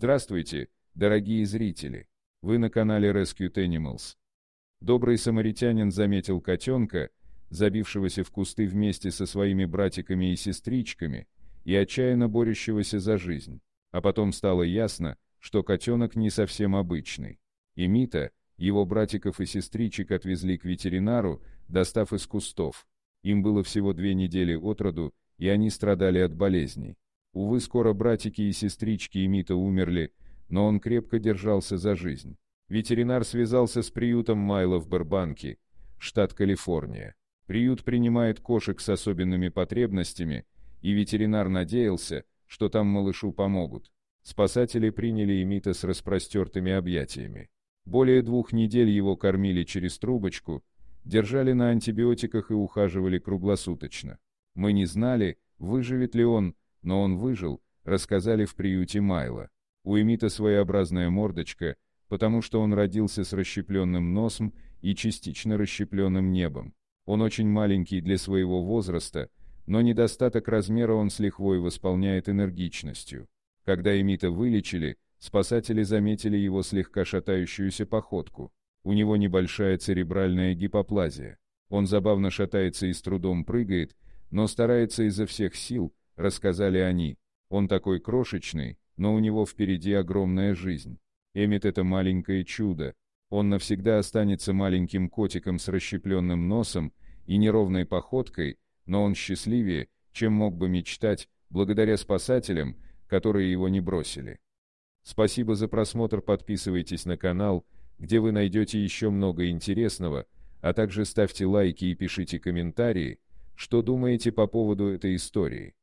Здравствуйте, дорогие зрители! Вы на канале Rescue Animals. Добрый самаритянин заметил котенка, забившегося в кусты вместе со своими братиками и сестричками, и отчаянно борющегося за жизнь. А потом стало ясно, что котенок не совсем обычный. И Мита, его братиков и сестричек отвезли к ветеринару, достав из кустов. Им было всего две недели от роду, и они страдали от болезней. Увы, скоро братики и сестрички Эмита умерли, но он крепко держался за жизнь. Ветеринар связался с приютом Майла в Барбанке, штат Калифорния. Приют принимает кошек с особенными потребностями, и ветеринар надеялся, что там малышу помогут. Спасатели приняли Эмита с распростертыми объятиями. Более двух недель его кормили через трубочку, держали на антибиотиках и ухаживали круглосуточно. Мы не знали, выживет ли он, но он выжил, рассказали в приюте Майла. У Эмита своеобразная мордочка, потому что он родился с расщепленным носом и частично расщепленным небом. Он очень маленький для своего возраста, но недостаток размера он с лихвой восполняет энергичностью. Когда Эмита вылечили, спасатели заметили его слегка шатающуюся походку. У него небольшая церебральная гипоплазия. Он забавно шатается и с трудом прыгает, но старается изо всех сил, рассказали они. Он такой крошечный, но у него впереди огромная жизнь. Эмит это маленькое чудо. Он навсегда останется маленьким котиком с расщепленным носом и неровной походкой, но он счастливее, чем мог бы мечтать, благодаря спасателям, которые его не бросили. Спасибо за просмотр, подписывайтесь на канал, где вы найдете еще много интересного, а также ставьте лайки и пишите комментарии, что думаете по поводу этой истории.